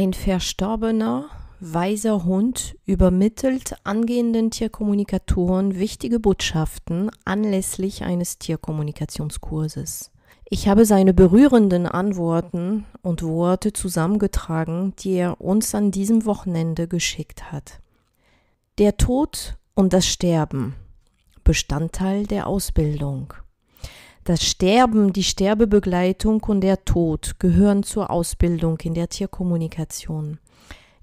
Ein verstorbener, weiser Hund übermittelt angehenden Tierkommunikatoren wichtige Botschaften anlässlich eines Tierkommunikationskurses. Ich habe seine berührenden Antworten und Worte zusammengetragen, die er uns an diesem Wochenende geschickt hat. Der Tod und das Sterben Bestandteil der Ausbildung. Das Sterben, die Sterbebegleitung und der Tod gehören zur Ausbildung in der Tierkommunikation.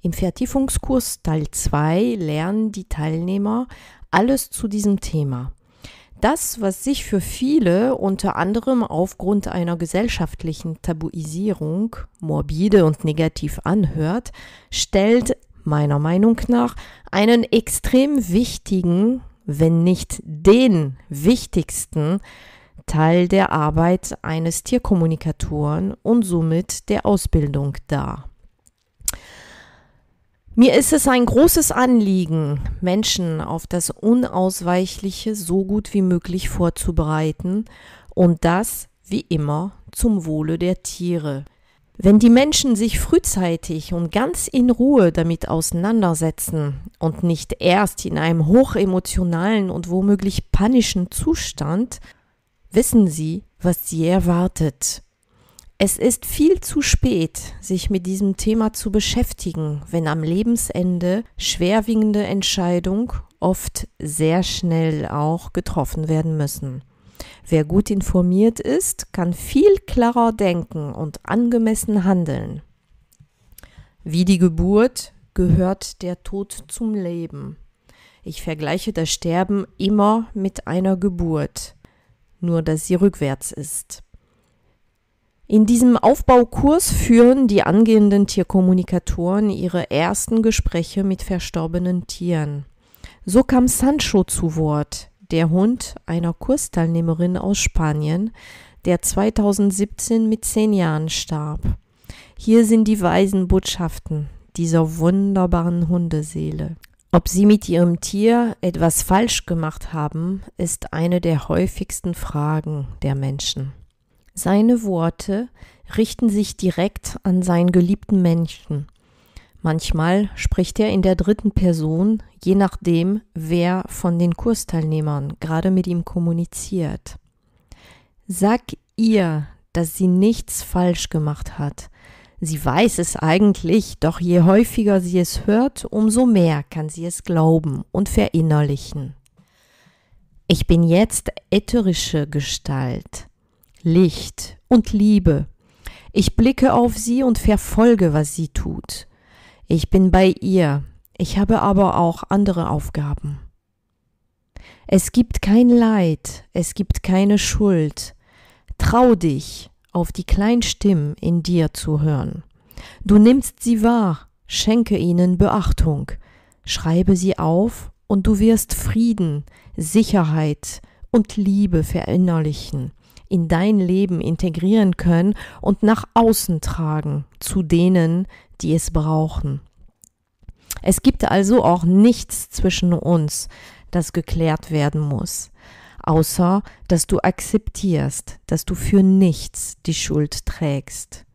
Im Vertiefungskurs Teil 2 lernen die Teilnehmer alles zu diesem Thema. Das, was sich für viele unter anderem aufgrund einer gesellschaftlichen Tabuisierung morbide und negativ anhört, stellt meiner Meinung nach einen extrem wichtigen, wenn nicht den wichtigsten Teil der Arbeit eines Tierkommunikatoren und somit der Ausbildung dar. Mir ist es ein großes Anliegen, Menschen auf das Unausweichliche so gut wie möglich vorzubereiten und das, wie immer, zum Wohle der Tiere. Wenn die Menschen sich frühzeitig und ganz in Ruhe damit auseinandersetzen und nicht erst in einem hochemotionalen und womöglich panischen Zustand, wissen Sie, was Sie erwartet. Es ist viel zu spät, sich mit diesem Thema zu beschäftigen, wenn am Lebensende schwerwiegende Entscheidungen oft sehr schnell auch getroffen werden müssen. Wer gut informiert ist, kann viel klarer denken und angemessen handeln. Wie die Geburt gehört der Tod zum Leben. Ich vergleiche das Sterben immer mit einer Geburt nur dass sie rückwärts ist. In diesem Aufbaukurs führen die angehenden Tierkommunikatoren ihre ersten Gespräche mit verstorbenen Tieren. So kam Sancho zu Wort, der Hund einer Kursteilnehmerin aus Spanien, der 2017 mit zehn Jahren starb. Hier sind die weisen Botschaften dieser wunderbaren Hundeseele. Ob Sie mit Ihrem Tier etwas falsch gemacht haben, ist eine der häufigsten Fragen der Menschen. Seine Worte richten sich direkt an seinen geliebten Menschen. Manchmal spricht er in der dritten Person, je nachdem, wer von den Kursteilnehmern gerade mit ihm kommuniziert. Sag ihr, dass sie nichts falsch gemacht hat, Sie weiß es eigentlich, doch je häufiger sie es hört, umso mehr kann sie es glauben und verinnerlichen. Ich bin jetzt ätherische Gestalt, Licht und Liebe. Ich blicke auf sie und verfolge, was sie tut. Ich bin bei ihr, ich habe aber auch andere Aufgaben. Es gibt kein Leid, es gibt keine Schuld. Trau dich, auf die kleinen Stimmen in dir zu hören. Du nimmst sie wahr, schenke ihnen Beachtung, schreibe sie auf und du wirst Frieden, Sicherheit und Liebe verinnerlichen, in dein Leben integrieren können und nach außen tragen zu denen, die es brauchen. Es gibt also auch nichts zwischen uns, das geklärt werden muss außer dass du akzeptierst, dass du für nichts die Schuld trägst.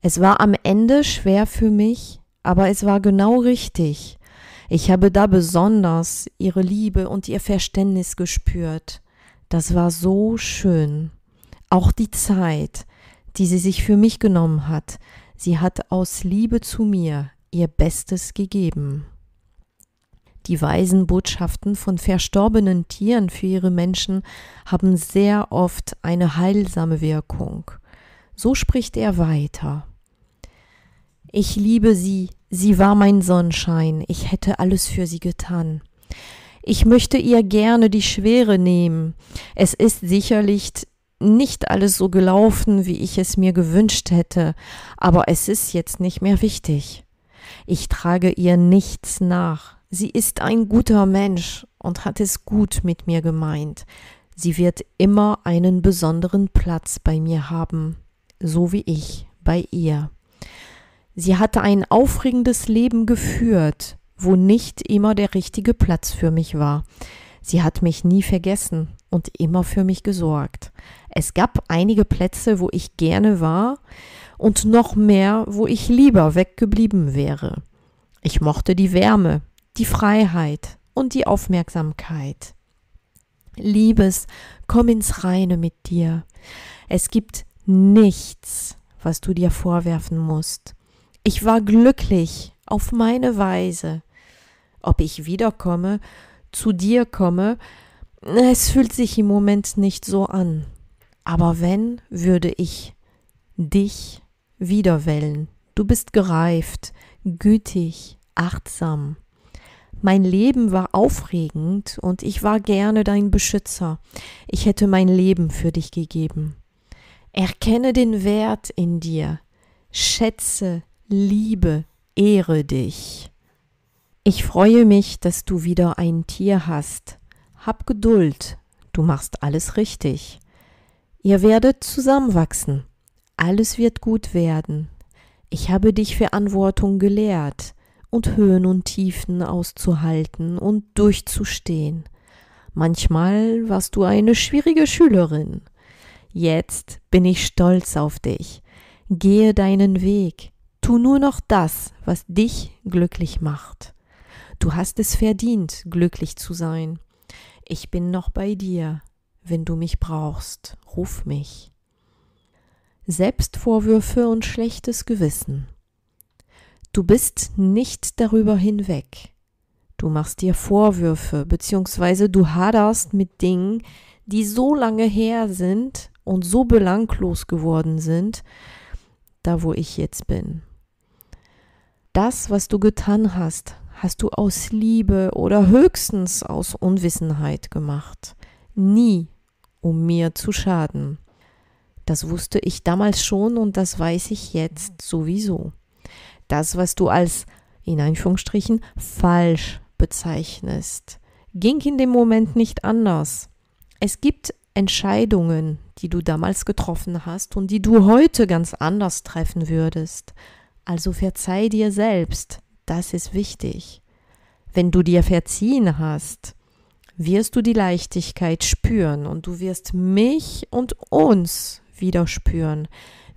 Es war am Ende schwer für mich, aber es war genau richtig. Ich habe da besonders ihre Liebe und ihr Verständnis gespürt. Das war so schön. Auch die Zeit, die sie sich für mich genommen hat, sie hat aus Liebe zu mir ihr Bestes gegeben. Die weisen Botschaften von verstorbenen Tieren für ihre Menschen haben sehr oft eine heilsame Wirkung. So spricht er weiter. Ich liebe sie, sie war mein Sonnenschein, ich hätte alles für sie getan. Ich möchte ihr gerne die Schwere nehmen. Es ist sicherlich nicht alles so gelaufen, wie ich es mir gewünscht hätte, aber es ist jetzt nicht mehr wichtig. Ich trage ihr nichts nach. Sie ist ein guter Mensch und hat es gut mit mir gemeint. Sie wird immer einen besonderen Platz bei mir haben, so wie ich bei ihr. Sie hatte ein aufregendes Leben geführt, wo nicht immer der richtige Platz für mich war. Sie hat mich nie vergessen und immer für mich gesorgt. Es gab einige Plätze, wo ich gerne war und noch mehr, wo ich lieber weggeblieben wäre. Ich mochte die Wärme, die Freiheit und die Aufmerksamkeit. Liebes, komm ins Reine mit dir. Es gibt nichts, was du dir vorwerfen musst. Ich war glücklich auf meine Weise. Ob ich wiederkomme, zu dir komme, es fühlt sich im Moment nicht so an. Aber wenn, würde ich dich wiederwählen. Du bist gereift, gütig, achtsam. Mein Leben war aufregend und ich war gerne dein Beschützer. Ich hätte mein Leben für dich gegeben. Erkenne den Wert in dir. Schätze, liebe, ehre dich. Ich freue mich, dass du wieder ein Tier hast. Hab Geduld, du machst alles richtig. Ihr werdet zusammenwachsen. Alles wird gut werden. Ich habe dich Verantwortung gelehrt und Höhen und Tiefen auszuhalten und durchzustehen. Manchmal warst du eine schwierige Schülerin. Jetzt bin ich stolz auf dich. Gehe deinen Weg. Tu nur noch das, was dich glücklich macht. Du hast es verdient, glücklich zu sein. Ich bin noch bei dir. Wenn du mich brauchst, ruf mich. Selbstvorwürfe und schlechtes Gewissen. Du bist nicht darüber hinweg. Du machst dir Vorwürfe, beziehungsweise du haderst mit Dingen, die so lange her sind und so belanglos geworden sind, da wo ich jetzt bin. Das, was du getan hast, hast du aus Liebe oder höchstens aus Unwissenheit gemacht, nie um mir zu schaden. Das wusste ich damals schon und das weiß ich jetzt sowieso das, was du als in Anführungsstrichen falsch bezeichnest. Ging in dem Moment nicht anders. Es gibt Entscheidungen, die du damals getroffen hast und die du heute ganz anders treffen würdest. Also verzeih dir selbst, das ist wichtig. Wenn du dir verziehen hast, wirst du die Leichtigkeit spüren und du wirst mich und uns wieder spüren,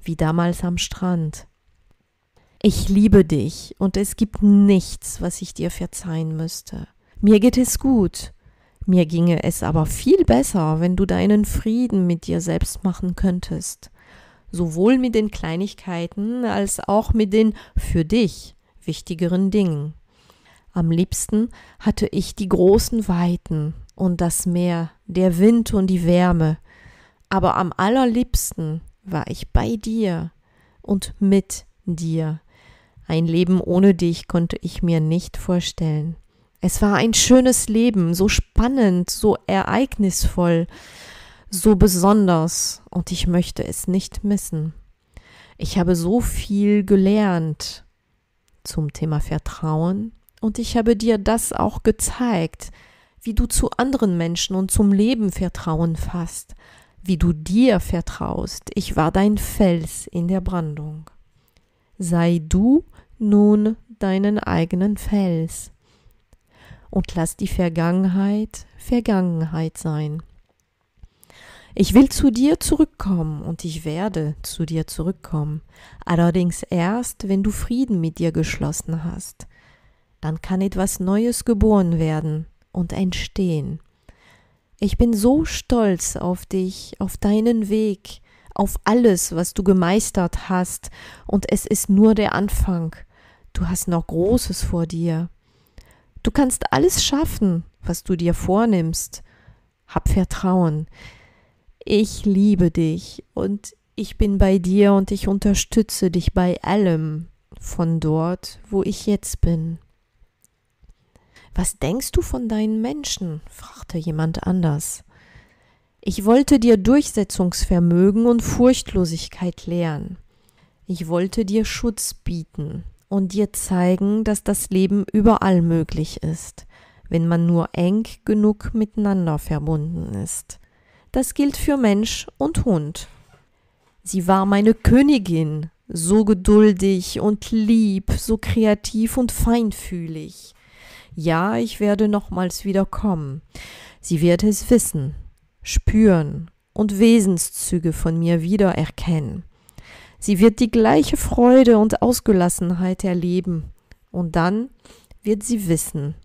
wie damals am Strand. Ich liebe dich und es gibt nichts, was ich dir verzeihen müsste. Mir geht es gut. Mir ginge es aber viel besser, wenn du deinen Frieden mit dir selbst machen könntest. Sowohl mit den Kleinigkeiten als auch mit den für dich wichtigeren Dingen. Am liebsten hatte ich die großen Weiten und das Meer, der Wind und die Wärme. Aber am allerliebsten war ich bei dir und mit dir ein Leben ohne dich konnte ich mir nicht vorstellen. Es war ein schönes Leben, so spannend, so ereignisvoll, so besonders, und ich möchte es nicht missen. Ich habe so viel gelernt zum Thema Vertrauen, und ich habe dir das auch gezeigt, wie du zu anderen Menschen und zum Leben Vertrauen fasst, wie du dir vertraust. Ich war dein Fels in der Brandung. Sei du nun deinen eigenen Fels und lass die Vergangenheit Vergangenheit sein. Ich will zu dir zurückkommen und ich werde zu dir zurückkommen, allerdings erst, wenn du Frieden mit dir geschlossen hast. Dann kann etwas Neues geboren werden und entstehen. Ich bin so stolz auf dich, auf deinen Weg, auf alles, was du gemeistert hast, und es ist nur der Anfang. Du hast noch Großes vor dir. Du kannst alles schaffen, was du dir vornimmst. Hab Vertrauen. Ich liebe dich und ich bin bei dir und ich unterstütze dich bei allem von dort, wo ich jetzt bin. Was denkst du von deinen Menschen? fragte jemand anders. Ich wollte dir Durchsetzungsvermögen und Furchtlosigkeit lehren. Ich wollte dir Schutz bieten, und dir zeigen, dass das Leben überall möglich ist, wenn man nur eng genug miteinander verbunden ist. Das gilt für Mensch und Hund. Sie war meine Königin, so geduldig und lieb, so kreativ und feinfühlig. Ja, ich werde nochmals wiederkommen. Sie wird es wissen, spüren und Wesenszüge von mir wiedererkennen. Sie wird die gleiche Freude und Ausgelassenheit erleben. Und dann wird sie wissen,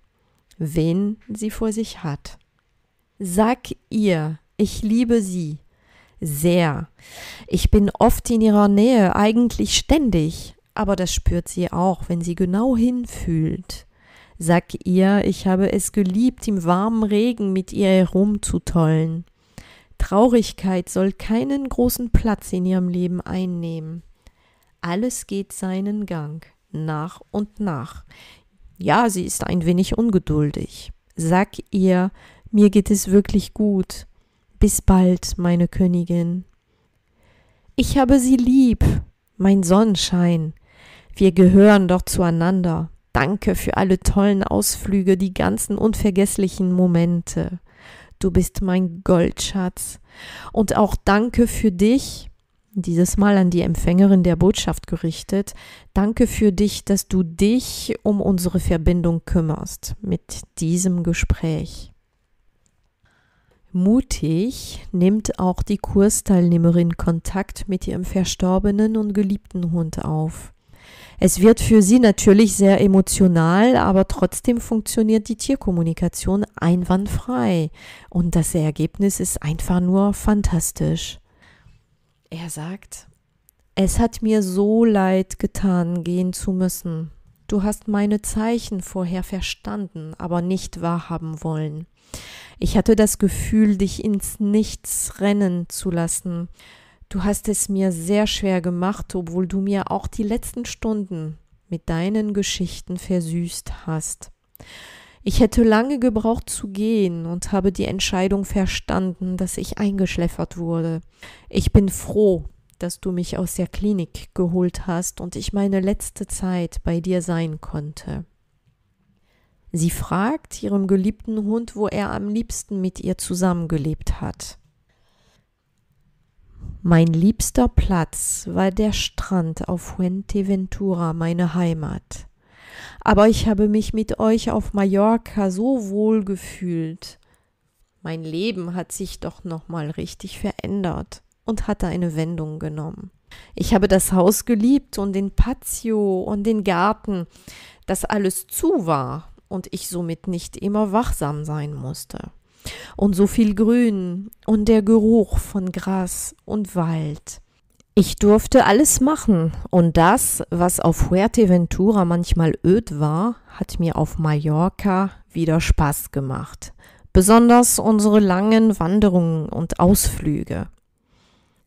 wen sie vor sich hat. Sag ihr, ich liebe sie sehr. Ich bin oft in ihrer Nähe, eigentlich ständig, aber das spürt sie auch, wenn sie genau hinfühlt. Sag ihr, ich habe es geliebt, im warmen Regen mit ihr herumzutollen. Traurigkeit soll keinen großen Platz in ihrem Leben einnehmen. Alles geht seinen Gang, nach und nach. Ja, sie ist ein wenig ungeduldig. Sag ihr, mir geht es wirklich gut. Bis bald, meine Königin. Ich habe sie lieb, mein Sonnenschein. Wir gehören doch zueinander. Danke für alle tollen Ausflüge, die ganzen unvergesslichen Momente. Du bist mein Goldschatz. Und auch danke für dich, dieses Mal an die Empfängerin der Botschaft gerichtet. Danke für dich, dass du dich um unsere Verbindung kümmerst mit diesem Gespräch. Mutig nimmt auch die Kursteilnehmerin Kontakt mit ihrem verstorbenen und geliebten Hund auf. Es wird für sie natürlich sehr emotional, aber trotzdem funktioniert die Tierkommunikation einwandfrei. Und das Ergebnis ist einfach nur fantastisch. Er sagt, es hat mir so leid getan, gehen zu müssen. Du hast meine Zeichen vorher verstanden, aber nicht wahrhaben wollen. Ich hatte das Gefühl, dich ins Nichts rennen zu lassen Du hast es mir sehr schwer gemacht, obwohl du mir auch die letzten Stunden mit deinen Geschichten versüßt hast. Ich hätte lange gebraucht zu gehen und habe die Entscheidung verstanden, dass ich eingeschläfert wurde. Ich bin froh, dass du mich aus der Klinik geholt hast und ich meine letzte Zeit bei dir sein konnte. Sie fragt ihrem geliebten Hund, wo er am liebsten mit ihr zusammengelebt hat. Mein liebster Platz war der Strand auf Fuenteventura, meine Heimat. Aber ich habe mich mit euch auf Mallorca so wohl gefühlt. Mein Leben hat sich doch nochmal richtig verändert und hatte eine Wendung genommen. Ich habe das Haus geliebt und den Patio und den Garten, dass alles zu war und ich somit nicht immer wachsam sein musste und so viel Grün und der Geruch von Gras und Wald. Ich durfte alles machen und das, was auf Fuerteventura manchmal öd war, hat mir auf Mallorca wieder Spaß gemacht. Besonders unsere langen Wanderungen und Ausflüge.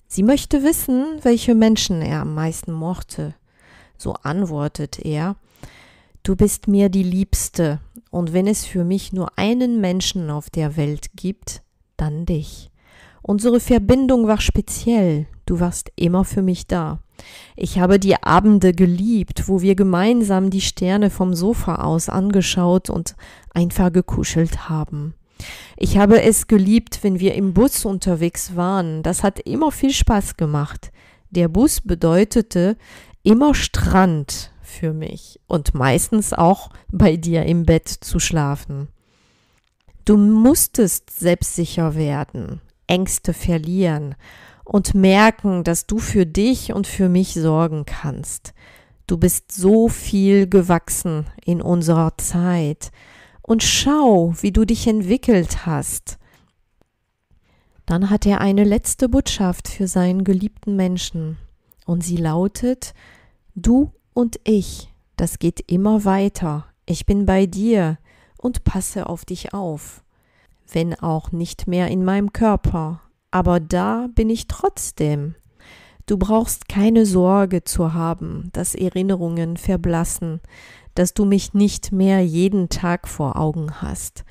Sie möchte wissen, welche Menschen er am meisten mochte. So antwortet er Du bist mir die Liebste, und wenn es für mich nur einen Menschen auf der Welt gibt, dann dich. Unsere Verbindung war speziell. Du warst immer für mich da. Ich habe die Abende geliebt, wo wir gemeinsam die Sterne vom Sofa aus angeschaut und einfach gekuschelt haben. Ich habe es geliebt, wenn wir im Bus unterwegs waren. Das hat immer viel Spaß gemacht. Der Bus bedeutete immer Strand, für mich und meistens auch bei dir im Bett zu schlafen. Du musstest selbstsicher werden, Ängste verlieren und merken, dass du für dich und für mich sorgen kannst. Du bist so viel gewachsen in unserer Zeit. Und schau, wie du dich entwickelt hast. Dann hat er eine letzte Botschaft für seinen geliebten Menschen. Und sie lautet, du und ich, das geht immer weiter. Ich bin bei dir und passe auf dich auf. Wenn auch nicht mehr in meinem Körper, aber da bin ich trotzdem. Du brauchst keine Sorge zu haben, dass Erinnerungen verblassen, dass du mich nicht mehr jeden Tag vor Augen hast.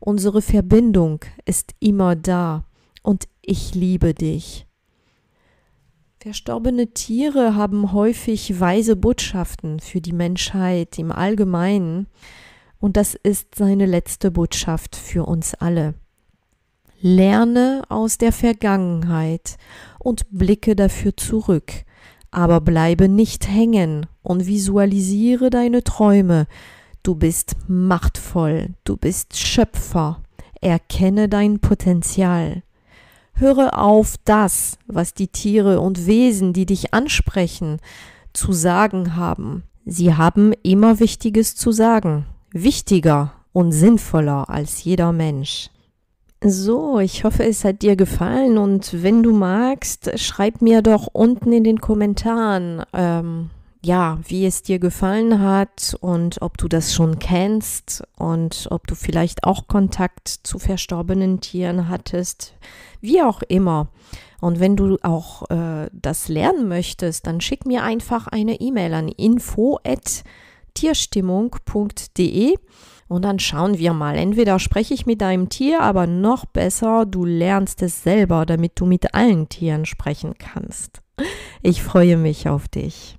Unsere Verbindung ist immer da und ich liebe dich. Verstorbene Tiere haben häufig weise Botschaften für die Menschheit im Allgemeinen und das ist seine letzte Botschaft für uns alle. Lerne aus der Vergangenheit und blicke dafür zurück, aber bleibe nicht hängen und visualisiere deine Träume. Du bist machtvoll, du bist Schöpfer, erkenne dein Potenzial. Höre auf das, was die Tiere und Wesen, die dich ansprechen, zu sagen haben. Sie haben immer Wichtiges zu sagen, wichtiger und sinnvoller als jeder Mensch. So, ich hoffe, es hat dir gefallen und wenn du magst, schreib mir doch unten in den Kommentaren, ähm, ja, wie es dir gefallen hat und ob du das schon kennst und ob du vielleicht auch Kontakt zu verstorbenen Tieren hattest, wie auch immer. Und wenn du auch äh, das lernen möchtest, dann schick mir einfach eine E-Mail an info@tierstimmung.de und dann schauen wir mal. Entweder spreche ich mit deinem Tier, aber noch besser, du lernst es selber, damit du mit allen Tieren sprechen kannst. Ich freue mich auf dich.